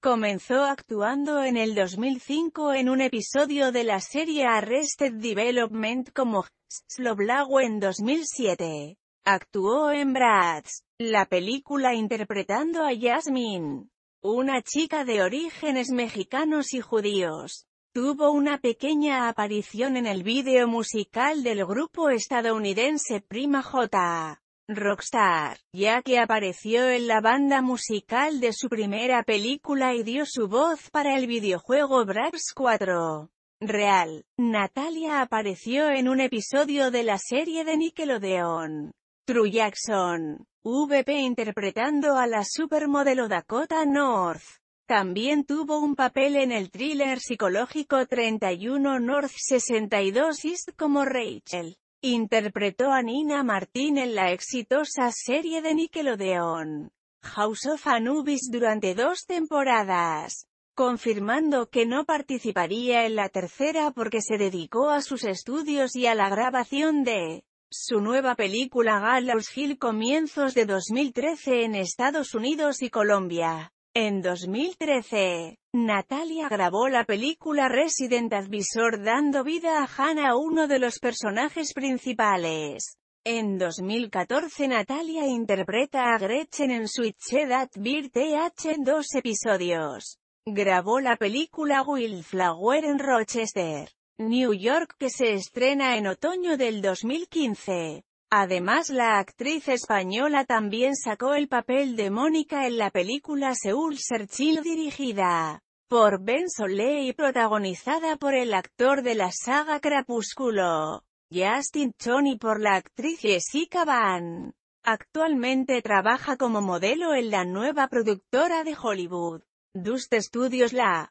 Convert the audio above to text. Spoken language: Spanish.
Comenzó actuando en el 2005 en un episodio de la serie Arrested Development como Sloblago en 2007. Actuó en Bratz, la película interpretando a Jasmine, una chica de orígenes mexicanos y judíos. Tuvo una pequeña aparición en el video musical del grupo estadounidense Prima J. Rockstar, ya que apareció en la banda musical de su primera película y dio su voz para el videojuego Brax 4. Real, Natalia apareció en un episodio de la serie de Nickelodeon, True Jackson, VP interpretando a la supermodelo Dakota North. También tuvo un papel en el thriller psicológico 31 North 62 East como Rachel. Interpretó a Nina Martín en la exitosa serie de Nickelodeon, House of Anubis durante dos temporadas, confirmando que no participaría en la tercera porque se dedicó a sus estudios y a la grabación de su nueva película Gallows Hill comienzos de 2013 en Estados Unidos y Colombia. En 2013, Natalia grabó la película Resident Advisor dando vida a Hannah, uno de los personajes principales. En 2014 Natalia interpreta a Gretchen en Switched at Beer TH en dos episodios. Grabó la película Will Wildflower en Rochester, New York que se estrena en otoño del 2015. Además la actriz española también sacó el papel de Mónica en la película Seúl Serchil dirigida por Ben Solé y protagonizada por el actor de la saga Crepúsculo, Justin Chon y por la actriz Jessica Van. Actualmente trabaja como modelo en la nueva productora de Hollywood, Dust Studios La.